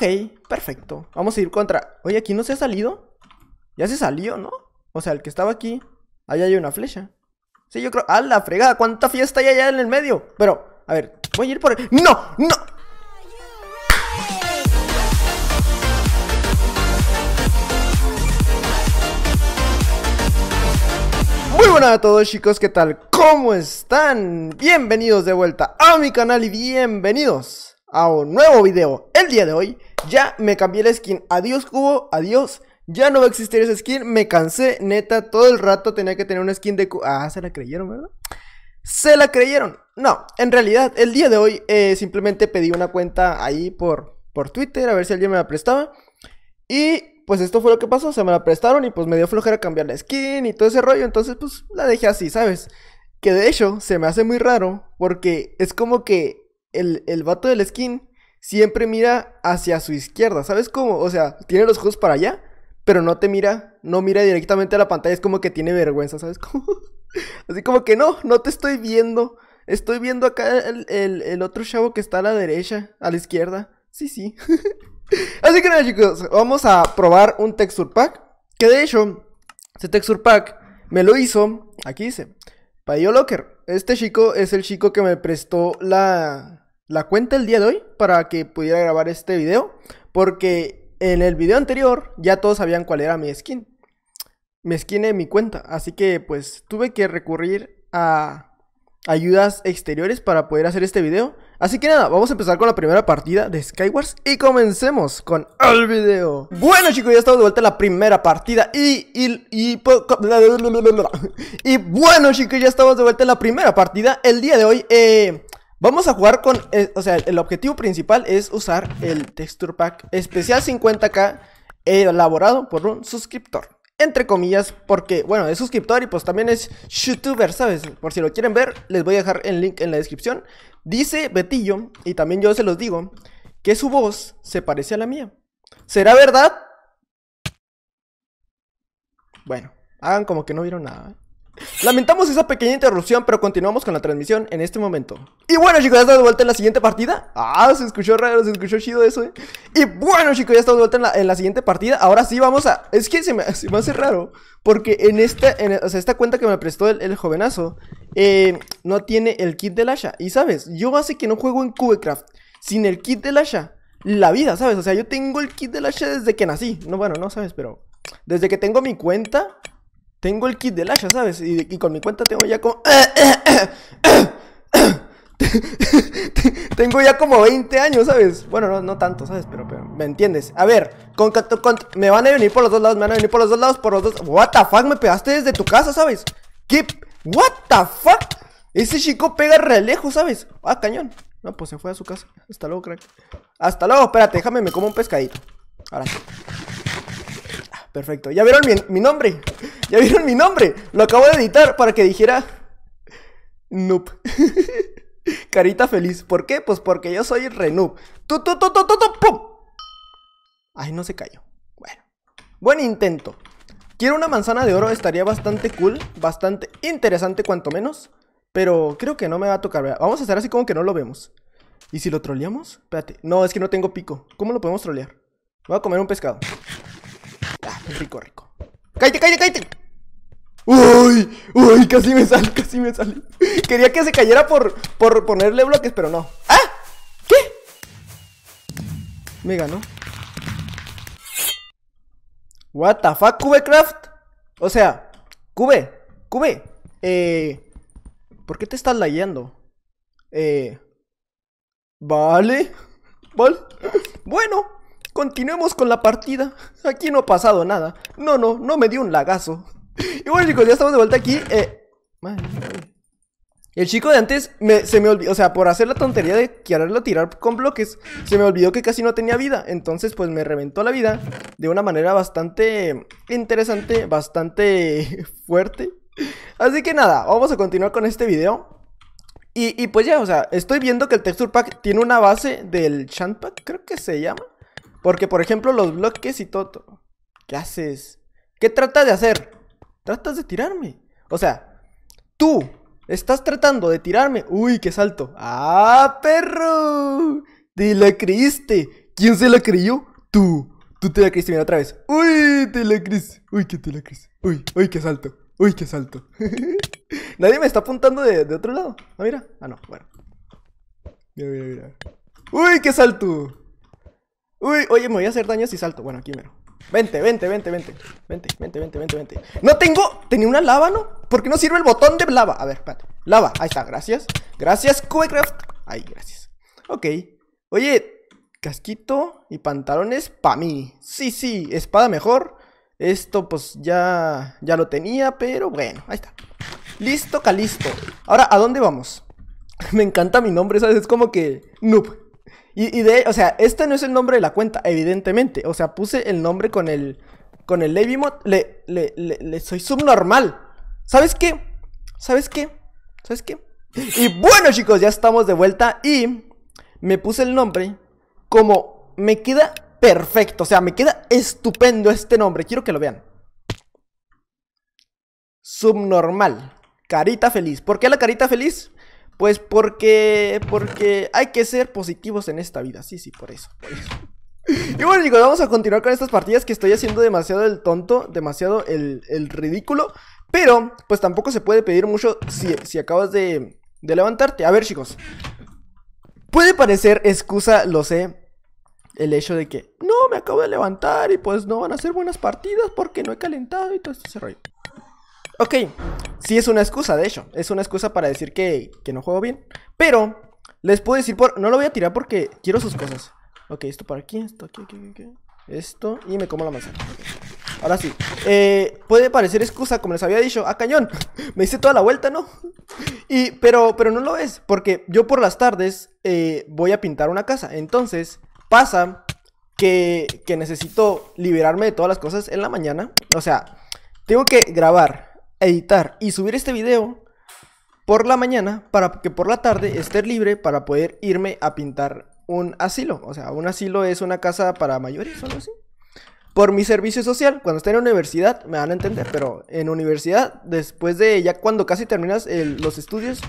Ok, perfecto. Vamos a ir contra... Oye, aquí no se ha salido. Ya se salió, ¿no? O sea, el que estaba aquí... Allá hay una flecha. Sí, yo creo... ¡A la fregada! ¿Cuánta fiesta hay allá en el medio? Pero, a ver, voy a ir por... ¡No! ¡No! Muy buenas a todos chicos, ¿qué tal? ¿Cómo están? Bienvenidos de vuelta a mi canal y bienvenidos a un nuevo video. El día de hoy ya me cambié la skin. Adiós cubo, adiós. Ya no va a existir esa skin. Me cansé, neta. Todo el rato tenía que tener una skin de cubo. Ah, se la creyeron, ¿verdad? Se la creyeron. No, en realidad el día de hoy eh, simplemente pedí una cuenta ahí por, por Twitter a ver si alguien me la prestaba. Y pues esto fue lo que pasó, se me la prestaron y pues me dio flojera cambiar la skin y todo ese rollo, entonces pues la dejé así, ¿sabes? Que de hecho se me hace muy raro porque es como que el, el vato del skin siempre mira hacia su izquierda, ¿sabes cómo? O sea, tiene los ojos para allá, pero no te mira, no mira directamente a la pantalla, es como que tiene vergüenza, ¿sabes cómo? Así como que no, no te estoy viendo. Estoy viendo acá el, otro chavo que está a la derecha, a la izquierda. Sí, sí. Así que nada, chicos, vamos a probar un texture pack. Que de hecho, este texture pack me lo hizo, aquí dice, Payo Locker. Este chico es el chico que me prestó la, la cuenta el día de hoy para que pudiera grabar este video. Porque en el video anterior ya todos sabían cuál era mi skin. me skin en mi cuenta. Así que pues tuve que recurrir a ayudas exteriores para poder hacer este video. Así que nada, vamos a empezar con la primera partida de Skywars y comencemos con el video. Bueno chicos, ya estamos de vuelta en la primera partida y... Y, y, y bueno chicos, ya estamos de vuelta en la primera partida. El día de hoy eh, vamos a jugar con... Eh, o sea, el objetivo principal es usar el Texture Pack Especial 50k eh, elaborado por un suscriptor entre comillas, porque, bueno, es suscriptor y pues también es youtuber, ¿sabes? Por si lo quieren ver, les voy a dejar el link en la descripción. Dice Betillo, y también yo se los digo, que su voz se parece a la mía. ¿Será verdad? Bueno, hagan como que no vieron nada. ¿eh? Lamentamos esa pequeña interrupción, pero continuamos con la transmisión en este momento. Y bueno, chicos, ya estamos de vuelta en la siguiente partida. Ah, se escuchó raro, se escuchó chido eso, eh. Y bueno, chicos, ya estamos de vuelta en la, siguiente partida. Ahora sí vamos a. Es que se me, se hace raro. Porque en esta, esta cuenta que me prestó el, jovenazo, eh, no tiene el kit del Asha. Y sabes, yo hace que no juego en Cubecraft sin el kit del Asha. La vida, ¿sabes? O sea, yo tengo el kit del Asha desde que nací. No, bueno, no sabes, pero. Desde que tengo mi cuenta tengo el kit del lacha, ¿sabes? Y, con mi cuenta tengo ya como. tengo ya como 20 años, ¿sabes? Bueno, no, tanto, ¿sabes? Pero, pero, ¿me entiendes? A ver, me van a venir por los dos lados, me van a venir por los dos lados, por los dos. ¿What the fuck? Me pegaste desde tu casa, ¿sabes? ¿Qué? ¿What the fuck? Ese chico pega re lejos, ¿sabes? Ah, cañón. No, pues se fue a su casa. Hasta luego, crack. Hasta luego, espérate, déjame, me como un pescadito. Ahora sí. Perfecto. Ya vieron mi, nombre. Ya vieron mi nombre. Lo acabo de editar para que dijera. Noob. Carita feliz. ¿Por qué? Pues porque yo soy Renoob. ¡Tu, tu, tu, tu, tu, tu! pum Ay, no se cayó. Bueno. Buen intento. Quiero una manzana de oro. Estaría bastante cool. Bastante interesante, cuanto menos. Pero creo que no me va a tocar. Vamos a hacer así como que no lo vemos. ¿Y si lo troleamos? Espérate. No, es que no tengo pico. ¿Cómo lo podemos trolear? Voy a comer un pescado. Rico, rico. ¡Cállate, cállate, cállate! ¡Uy! ¡Uy! Casi me sale! casi me sale! Quería que se cayera por, por ponerle bloques, pero no. ¡Ah! ¿Qué? Me ganó. What the fuck, Cubecraft? O sea, Cube, Cube, eh, ¿por qué te estás layando? Eh, vale, vale, bueno, Continuemos con la partida. Aquí no ha pasado nada. No, no, no me dio un lagazo. Y bueno, chicos, ya estamos de vuelta aquí. Eh, el chico de antes se me olvidó, o sea, por hacer la tontería de quererlo tirar con bloques, se me olvidó que casi no tenía vida. Entonces, pues me reventó la vida de una manera bastante interesante, bastante fuerte. Así que nada, vamos a continuar con este video. Y, y pues ya, o sea, estoy viendo que el Texture Pack tiene una base del Chant creo que se llama. Porque, por ejemplo, los bloques y todo. ¿Qué haces? ¿Qué tratas de hacer? Tratas de tirarme. O sea, tú estás tratando de tirarme. Uy, qué salto. ¡Ah, perro! Te la creíste. ¿Quién se la creyó? Tú. Tú te la creíste, mira otra vez. Uy, te la creíste. Uy, qué te la creíste. Uy, uy, qué salto. Uy, qué salto. Nadie me está apuntando de, otro lado. Ah, mira. Ah, no, bueno. Mira, mira, mira. Uy, qué salto. Uy, oye, me voy a hacer daño si salto. Bueno, aquí mero. Vente, vente, vente, vente. Vente, vente, vente, vente, vente. No tengo. Tenía una lava, ¿no? ¿Por qué no sirve el botón de lava? A ver, espérate. Lava, ahí está, gracias. Gracias, Cubecraft. Ahí, gracias. Ok. Oye, casquito y pantalones pa' mí. Sí, sí, espada mejor. Esto, pues ya. Ya lo tenía, pero bueno, ahí está. Listo, calisto. Ahora, ¿a dónde vamos? Me encanta mi nombre, ¿sabes? Es como que. Noob. Y, de, o sea, este no es el nombre de la cuenta, evidentemente. O sea, puse el nombre con el, con el levi Le, le, le, le soy subnormal. ¿Sabes qué? ¿Sabes qué? ¿Sabes qué? Y bueno, chicos, ya estamos de vuelta y me puse el nombre como me queda perfecto. O sea, me queda estupendo este nombre. Quiero que lo vean. Subnormal. Carita feliz. ¿Por qué la carita feliz? Pues porque, porque hay que ser positivos en esta vida. Sí, sí, por eso. Y bueno chicos, vamos a continuar con estas partidas que estoy haciendo demasiado el tonto, demasiado el, ridículo. Pero, pues tampoco se puede pedir mucho si, acabas de, de levantarte. A ver chicos, puede parecer excusa, lo sé, el hecho de que no, me acabo de levantar y pues no van a ser buenas partidas porque no he calentado y todo este rollo. Ok, sí es una excusa, de hecho. Es una excusa para decir que, no juego bien. Pero les puedo decir por... No lo voy a tirar porque quiero sus cosas. Ok, esto para aquí, esto aquí, aquí, aquí. Esto, y me como la manzana. Ahora sí. Eh, puede parecer excusa, como les había dicho. ¡Ah, cañón! me hice toda la vuelta, ¿no? y, pero, pero no lo es, porque yo por las tardes eh, voy a pintar una casa. Entonces, pasa que, que necesito liberarme de todas las cosas en la mañana. O sea, tengo que grabar, editar y subir este video por la mañana para que por la tarde esté libre para poder irme a pintar un asilo. O sea, un asilo es una casa para mayores o algo así. Por mi servicio social, cuando esté en la universidad me van a entender, pero en universidad, después de ya cuando casi terminas los estudios,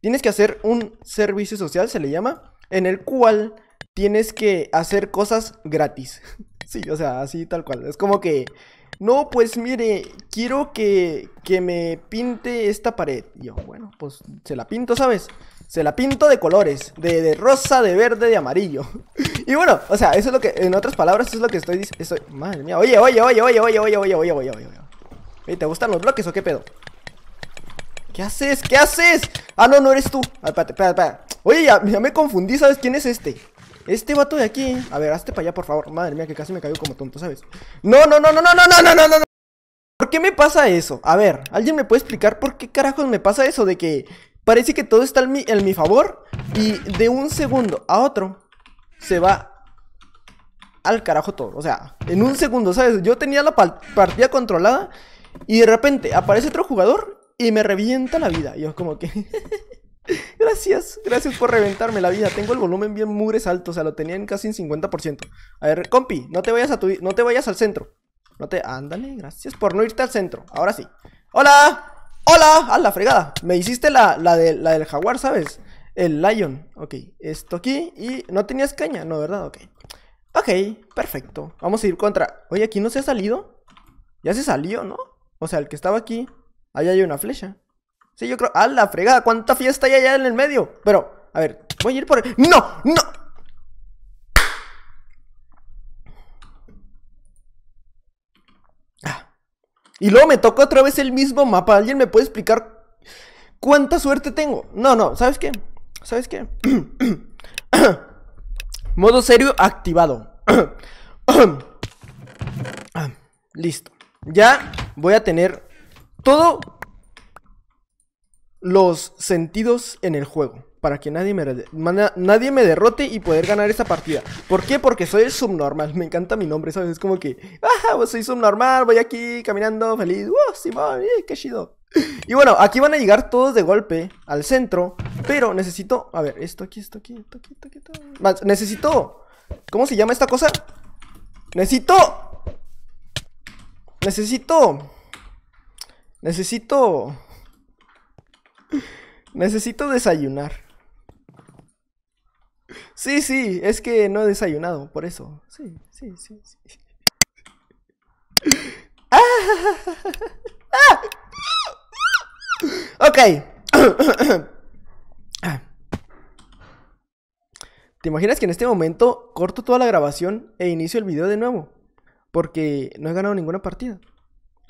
tienes que hacer un servicio social, se le llama, en el cual tienes que hacer cosas gratis. sí, o sea, así tal cual. Es como que no, pues mire, quiero que, que me pinte esta pared. Y yo, bueno, pues se la pinto, ¿sabes? Se la pinto de colores, de, de, rosa, de verde, de amarillo. Y bueno, o sea, eso es lo que, en otras palabras, eso es lo que estoy diciendo. Madre mía, oye, oye, oye, oye, oye, oye, oye, oye, oye, oye. Oye, ¿te gustan los bloques o qué pedo? ¿Qué haces? ¿Qué haces? Ah, no, no eres tú. espérate, espérate, espérate. Oye, ya, ya me confundí, ¿sabes quién es este? Este vato de aquí. A ver, hazte para allá, por favor. Madre mía, que casi me cayó como tonto, ¿sabes? No, no, no, no, no, no, no, no, no, no. ¿Por qué me pasa eso? A ver, ¿alguien me puede explicar por qué carajos me pasa eso? De que parece que todo está en mi, en mi favor y de un segundo a otro se va al carajo todo. O sea, en un segundo, ¿sabes? Yo tenía la partida controlada y de repente aparece otro jugador y me revienta la vida. Y yo como que... Gracias, gracias por reventarme la vida. Tengo el volumen bien mures alto, o sea, lo tenía en casi en 50%. A ver, compi, no te vayas a no te vayas al centro. No te, ándale, gracias por no irte al centro. Ahora sí. ¡Hola! ¡Hola! ¡A la fregada! Me hiciste la, de, la del jaguar, ¿sabes? El lion. Ok, esto aquí y no tenías caña, no, ¿verdad? Ok. Ok, perfecto. Vamos a ir contra... Oye, aquí no se ha salido. Ya se salió, ¿no? O sea, el que estaba aquí, ahí hay una flecha. Sí, yo creo. ¡Ah, la fregada! ¿Cuánta fiesta hay allá en el medio? Pero, a ver, voy a ir por. ¡No! ¡No! Ah. Y luego me tocó otra vez el mismo mapa. ¿Alguien me puede explicar cuánta suerte tengo? No, no, ¿sabes qué? ¿Sabes qué? Modo serio activado. Ah, listo. Ya voy a tener todo los sentidos en el juego. Para que nadie me, nadie me derrote y poder ganar esa partida. ¿Por qué? Porque soy el subnormal. Me encanta mi nombre, ¿sabes? Es como que, ah, soy subnormal, voy aquí caminando feliz. ¡Wow, ¡uh, ¡Eh, ¡Qué chido! Y bueno, aquí van a llegar todos de golpe al centro. Pero necesito, a ver, esto aquí, esto aquí, esto aquí, esto aquí. necesito, ¿cómo se llama esta cosa? Necesito. Necesito. Necesito. Necesito desayunar. Sí, sí, es que no he desayunado, por eso. Sí, sí, sí, Ok. ¿Te imaginas que en este momento corto toda la grabación e inicio el video de nuevo? Porque no he ganado ninguna partida.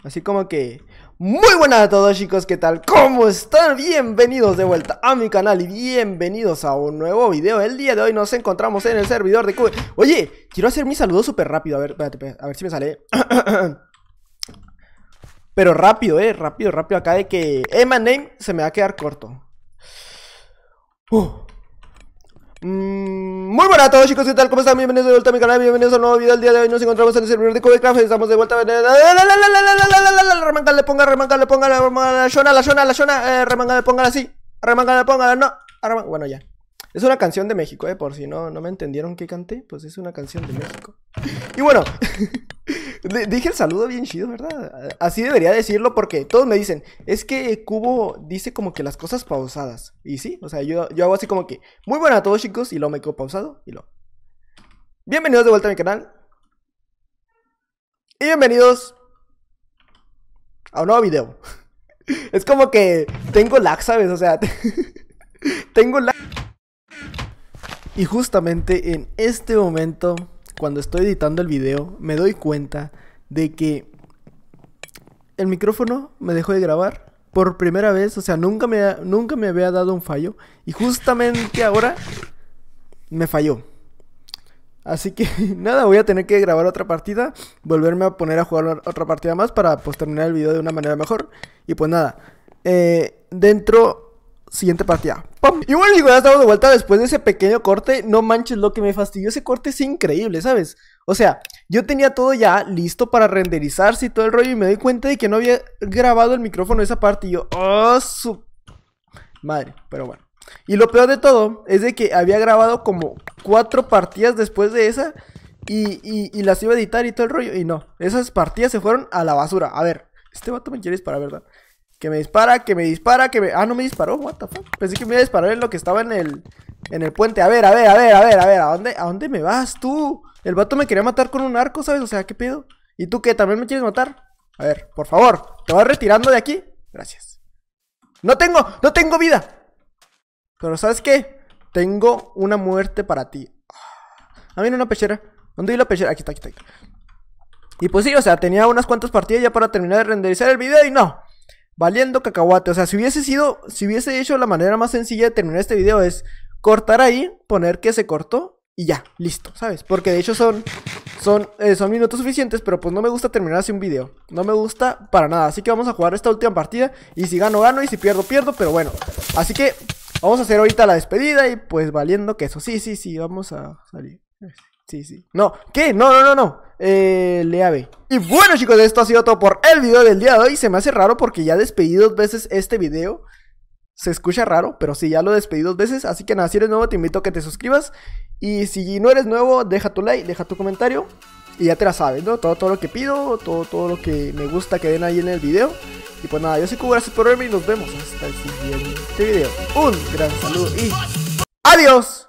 Así como que... Muy buenas a todos chicos, ¿qué tal? ¿Cómo están? Bienvenidos de vuelta a mi canal y bienvenidos a un nuevo video El día de hoy nos encontramos en el servidor de Cube Oye, quiero hacer mi saludo súper rápido, a ver, a ver si me sale Pero rápido, eh, rápido, rápido acá de que... Emma eh, Name se me va a quedar corto uh. Muy buenas a todos chicos, ¿qué tal? ¿Cómo están? Bienvenidos de vuelta a mi canal, bienvenidos a un nuevo video El día de hoy nos encontramos en el servidor de Codecraft. Estamos de vuelta a... le ponga, remanga, le ponga La zona, la zona, la zona eh, le ponga así Remanga, le ponga, no Bueno, ya es una canción de México, eh, por si no, no me entendieron que canté, pues es una canción de México. Y bueno, dije el saludo bien chido, ¿verdad? Así debería decirlo porque todos me dicen, es que Cubo dice como que las cosas pausadas. Y sí, o sea, yo, yo hago así como que, muy buenas a todos chicos, y luego me quedo pausado, y lo... Bienvenidos de vuelta a mi canal. Y bienvenidos a un nuevo video. es como que tengo lag, ¿sabes? O sea, tengo lag. Y justamente en este momento cuando estoy editando el video, me doy cuenta de que el micrófono me dejó de grabar por primera vez, o sea, nunca me, nunca me había dado un fallo y justamente ahora me falló. Así que nada, voy a tener que grabar otra partida, volverme a poner a jugar otra partida más para pues terminar el video de una manera mejor. Y pues nada, eh, dentro Siguiente partida. ¡Pum! Y bueno, ya estamos de vuelta después de ese pequeño corte. No manches lo que me fastidió. Ese corte es increíble, ¿sabes? O sea, yo tenía todo ya listo para renderizarse y todo el rollo. Y me doy cuenta de que no había grabado el micrófono esa parte. Y yo, ¡oh, su madre! Pero bueno. Y lo peor de todo es de que había grabado como cuatro partidas después de esa. Y, las iba a editar y todo el rollo. Y no, esas partidas se fueron a la basura. A ver, este vato me quiere para, ¿verdad? Que me dispara, que me dispara, que me... Ah, no me disparó, what the fuck. Pensé que me iba a disparar en lo que estaba en el... En el puente. A ver, a ver, a ver, a ver, a ver. ¿A dónde, a dónde me vas tú? El vato me quería matar con un arco, ¿sabes? O sea, ¿qué pedo? ¿Y tú qué? ¿También me quieres matar? A ver, por favor. ¿Te vas retirando de aquí? Gracias. No tengo, no tengo vida. Pero ¿sabes qué? Tengo una muerte para ti. Ah, mira, una pechera. ¿Dónde hay la pechera? aquí está, aquí está. Y pues sí, o sea, tenía unas cuantas partidas ya para terminar de renderizar el video y no valiendo cacahuate. O sea, si hubiese sido, si hubiese hecho la manera más sencilla de terminar este video es cortar ahí, poner que se cortó y ya, listo, ¿sabes? Porque de hecho son, son, eh, son minutos suficientes, pero pues no me gusta terminar así un video. No me gusta para nada. Así que vamos a jugar esta última partida y si gano, gano y si pierdo, pierdo, pero bueno. Así que vamos a hacer ahorita la despedida y pues valiendo que eso. Sí, sí, sí, vamos a salir. Sí, sí. No, ¿qué? No, no, no, no. Eh, leave. Y bueno chicos, esto ha sido todo por el video del día de hoy. Se me hace raro porque ya despedí dos veces este video. Se escucha raro, pero sí, ya lo despedí dos veces. Así que nada, si eres nuevo, te invito a que te suscribas. Y si no eres nuevo, deja tu like, deja tu comentario. Y ya te la sabes, ¿no? Todo, todo lo que pido, todo, todo lo que me gusta que den ahí en el video. Y pues nada, yo soy Cubo, gracias por verme y nos vemos hasta el siguiente video. Un gran saludo y adiós.